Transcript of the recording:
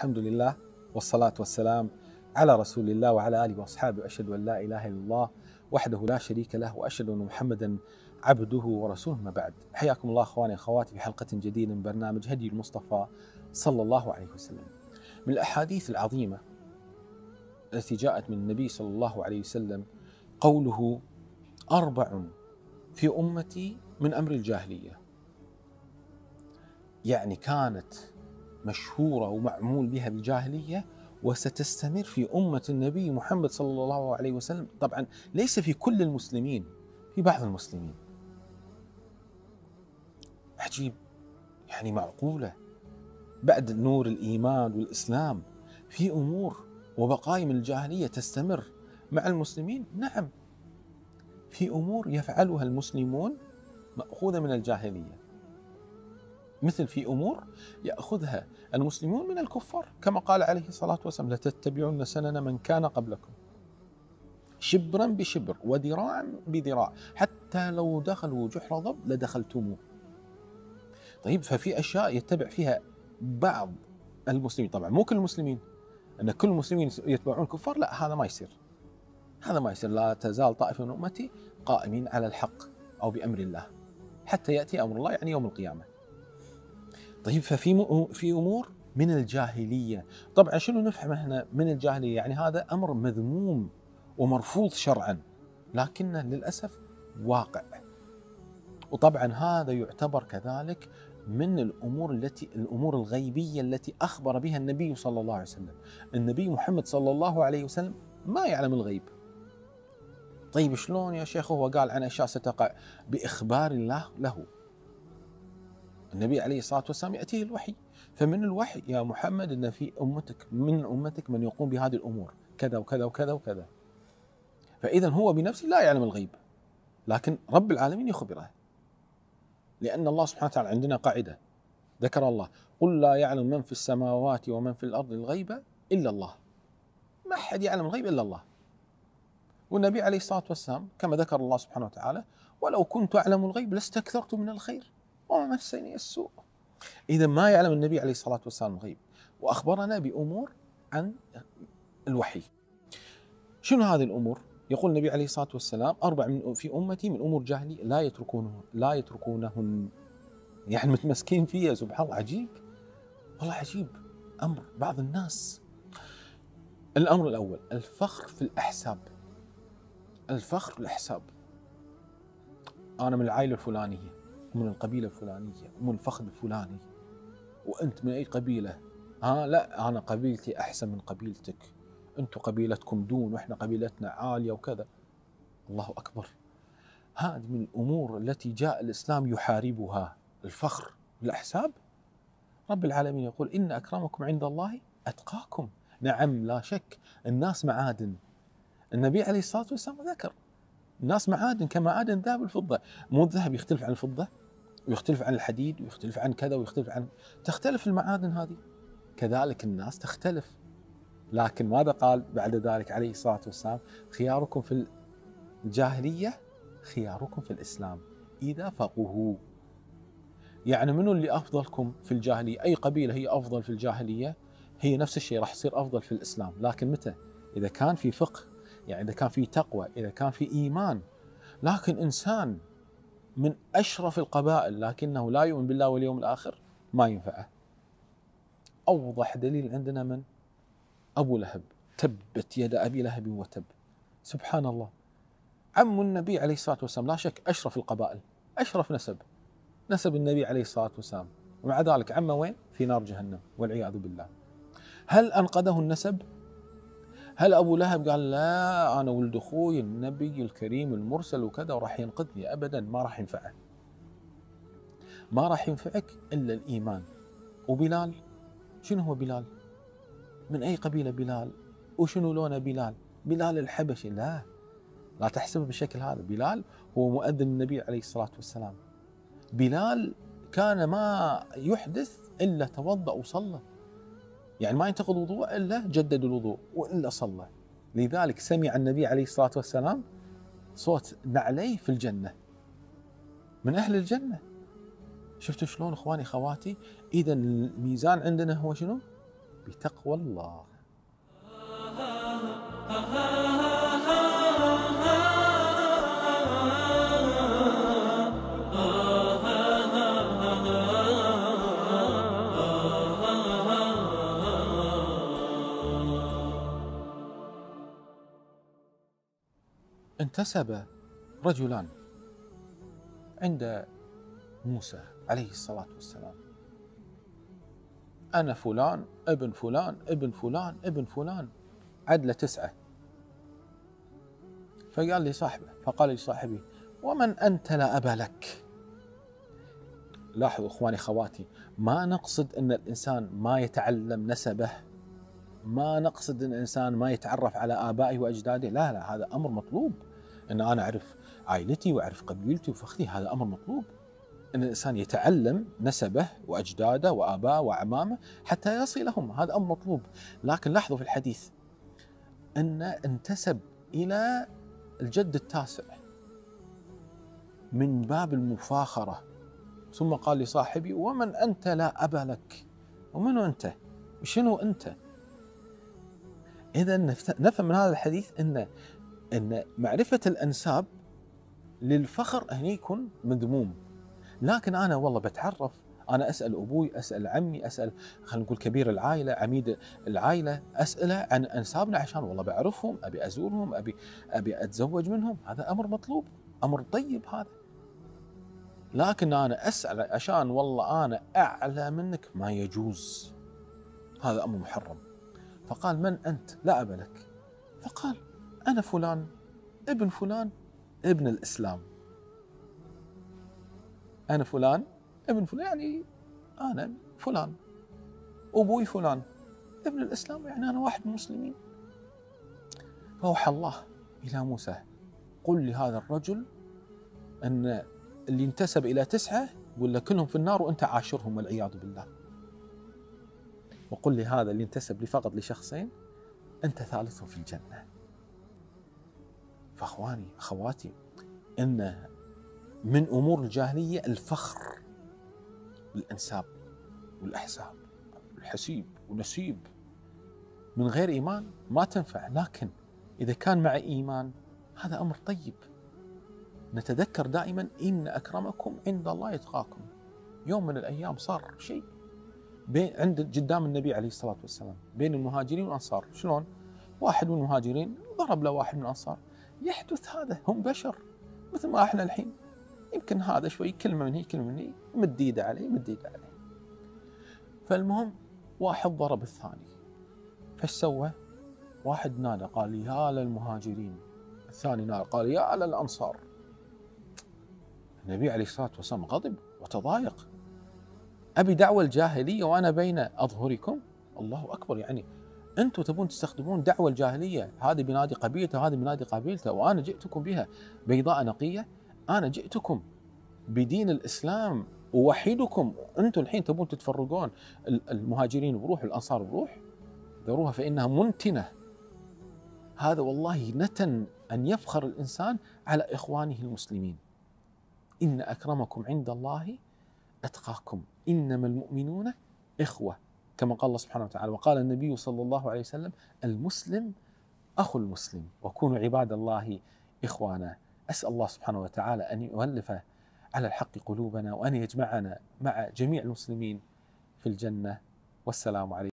الحمد لله والصلاة والسلام على رسول الله وعلى آله وأصحابه أشهد أن لا إله إلا الله وحده لا شريك له وأشهد أن محمدا عبده ورسوله ما بعد حياكم الله أخواني أخواتي في حلقة جديدة من برنامج هدي المصطفى صلى الله عليه وسلم من الأحاديث العظيمة التي جاءت من النبي صلى الله عليه وسلم قوله أربع في أمتي من أمر الجاهلية يعني كانت مشهورة ومعمول بها بالجاهلية وستستمر في أمة النبي محمد صلى الله عليه وسلم طبعا ليس في كل المسلمين في بعض المسلمين عجيب يعني معقولة بعد نور الإيمان والإسلام في أمور وبقايا من الجاهلية تستمر مع المسلمين نعم في أمور يفعلها المسلمون مأخوذة من الجاهلية مثل في امور ياخذها المسلمون من الكفار كما قال عليه الصلاه والسلام لتتبعن سنن من كان قبلكم شبرا بشبر وذراعا بذراع حتى لو دخلوا جحر ضب لدخلتموه طيب ففي اشياء يتبع فيها بعض المسلمين طبعا مو كل المسلمين ان كل المسلمين يتبعون الكفار لا هذا ما يصير هذا ما يصير لا تزال طائفه من امتي قائمين على الحق او بامر الله حتى ياتي امر الله يعني يوم القيامه طيب ففي في امور من الجاهليه، طبعا شنو نفهم احنا من الجاهليه؟ يعني هذا امر مذموم ومرفوض شرعا لكنه للاسف واقع. وطبعا هذا يعتبر كذلك من الامور التي الامور الغيبيه التي اخبر بها النبي صلى الله عليه وسلم. النبي محمد صلى الله عليه وسلم ما يعلم الغيب. طيب شلون يا شيخ هو قال عن اشياء ستقع باخبار الله له النبي عليه الصلاة والسلام يأتيه الوحي فمن الوحي يا محمد أن في أمتك من أمتك من يقوم بهذه الأمور كذا وكذا وكذا وكذا فإذا هو بنفسه لا يعلم الغيب لكن رب العالمين يخبره لأن الله سبحانه وتعالى عندنا قاعدة ذكر الله قل لا يعلم من في السماوات ومن في الأرض الغيب إلا الله ما أحد يعلم الغيب إلا الله والنبي عليه الصلاة والسلام كما ذكر الله سبحانه وتعالى ولو كنت أعلم الغيب لاستكثرت من الخير ومسني السوء إذا ما يعلم النبي عليه الصلاة والسلام الغيب وأخبرنا بأمور عن الوحي شنو هذه الأمور؟ يقول النبي عليه الصلاة والسلام أربع من في أمتي من أمور جهلي لا يتركونه لا يتركونهن يعني متمسكين فيها سبحان الله عجيب والله عجيب أمر بعض الناس الأمر الأول الفخر في الأحساب الفخر في الأحساب أنا من العائلة الفلانية من القبيله الفلانيه ومن الفخذ الفلاني وانت من اي قبيله ها لا انا قبيلتي احسن من قبيلتك انتم قبيلتكم دون واحنا قبيلتنا عاليه وكذا الله اكبر هذه من الامور التي جاء الاسلام يحاربها الفخر الاحساب رب العالمين يقول ان اكرمكم عند الله اتقاكم نعم لا شك الناس معادن النبي عليه الصلاه والسلام ذكر الناس معادن كمعادن ذهب والفضه مو الذهب يختلف عن الفضة ويختلف عن الحديد ويختلف عن كذا ويختلف عن تختلف المعادن هذه كذلك الناس تختلف لكن ماذا قال بعد ذلك عليه الصلاة والسلام خياركم في الجاهلية خياركم في الإسلام إذا فقهوا يعني منو اللي أفضلكم في الجاهلية أي قبيلة هي أفضل في الجاهلية هي نفس الشيء راح تصير أفضل في الإسلام لكن متى إذا كان في فقه يعني اذا كان في تقوى اذا كان في ايمان لكن انسان من اشرف القبائل لكنه لا يؤمن بالله واليوم الاخر ما ينفعه اوضح دليل عندنا من ابو لهب تبت يد ابي لهب وتب سبحان الله عم النبي عليه الصلاه والسلام لا شك اشرف القبائل اشرف نسب نسب النبي عليه الصلاه والسلام ومع ذلك عمه وين؟ في نار جهنم والعياذ بالله هل انقذه النسب؟ هل ابو لهب قال لا انا ولد اخوي النبي الكريم المرسل وكذا وراح ينقذني ابدا ما راح ينفعه ما راح ينفعك الا الايمان وبلال شنو هو بلال من اي قبيله بلال وشنو لونه بلال بلال الحبشي لا لا تحسبه بالشكل هذا بلال هو مؤذن النبي عليه الصلاه والسلام بلال كان ما يحدث الا توضا وصلى يعني ما ينتقض الوضوء إلا جدد الوضوء وإلا صلى لذلك سمع النبي عليه الصلاة والسلام صوت نعليه في الجنة من أهل الجنة شفتوا شلون اخواني اخواتي اذا الميزان عندنا هو شنو بتقوى الله انتسب رجلان عند موسى عليه الصلاة والسلام أنا فلان ابن فلان ابن فلان ابن فلان عدله تسعة فقال لي صاحبه فقال لصاحبي ومن أنت لا أبا لك لاحظوا إخواني خواتي ما نقصد أن الإنسان ما يتعلم نسبه ما نقصد أن الإنسان ما يتعرف على آبائه وأجداده لا لا هذا أمر مطلوب ان انا اعرف عائلتي واعرف قبيلتي وفخذي هذا امر مطلوب ان الانسان يتعلم نسبه واجداده واباءه واعمامه حتى يصلهم هذا امر مطلوب لكن لاحظوا في الحديث ان انتسب الى الجد التاسع من باب المفاخره ثم قال لصاحبي ومن انت لا ابا لك ومن انت شنو انت اذا نفهم من هذا الحديث ان ان معرفه الانساب للفخر هني يكون مذموم لكن انا والله بتعرف انا اسال ابوي اسال عمي اسال خلينا نقول كبير العائله عميد العائله اساله عن انسابنا عشان والله بعرفهم ابي ازورهم ابي ابي اتزوج منهم هذا امر مطلوب امر طيب هذا لكن انا اسال عشان والله انا اعلى منك ما يجوز هذا امر محرم فقال من انت لا ابا لك فقال أنا فلان ابن فلان ابن الإسلام أنا فلان ابن فلان يعني أنا فلان أبوي فلان ابن الإسلام يعني أنا واحد من المسلمين فأوحى الله إلى موسى قل لهذا الرجل أن اللي انتسب إلى تسعة ولا كلهم في النار وأنت عاشرهم والعياذ بالله وقل لهذا اللي انتسب لي فقط لشخصين أنت ثالثهم في الجنة فاخواني اخواتي ان من امور الجاهليه الفخر بالانساب والاحساب والحسيب ونسيب من غير ايمان ما تنفع لكن اذا كان مع ايمان هذا امر طيب نتذكر دائما ان اكرمكم عند الله يتقاكم يوم من الايام صار شيء بين عند قدام النبي عليه الصلاه والسلام بين المهاجرين والانصار شلون؟ واحد من المهاجرين ضرب له واحد من الانصار يحدث هذا هم بشر مثل ما احنا الحين يمكن هذا شوي كلمه من هي كلمه من هي مديده عليه مديده عليه فالمهم واحد ضرب الثاني فايش سوى؟ واحد نادى قال يا للمهاجرين الثاني نادى قال يا للانصار النبي عليه الصلاه والسلام غضب وتضايق ابي دعوه الجاهليه وانا بين اظهركم الله اكبر يعني انتم تبون تستخدمون دعوه الجاهليه هذا بينادي قبيلته هذه بينادي قبيلته وانا جئتكم بها بيضاء نقيه انا جئتكم بدين الاسلام ووحيدكم انتم الحين تبون تتفرقون المهاجرين بروح الانصار بروح ذروها فانها منتنه هذا والله نتن ان يفخر الانسان على اخوانه المسلمين ان اكرمكم عند الله اتقاكم انما المؤمنون اخوه كما قال الله سبحانه وتعالى وقال النبي صلى الله عليه وسلم المسلم أخو المسلم وكونوا عباد الله إخوانا أسأل الله سبحانه وتعالى أن يؤلف على الحق قلوبنا وأن يجمعنا مع جميع المسلمين في الجنة والسلام عليكم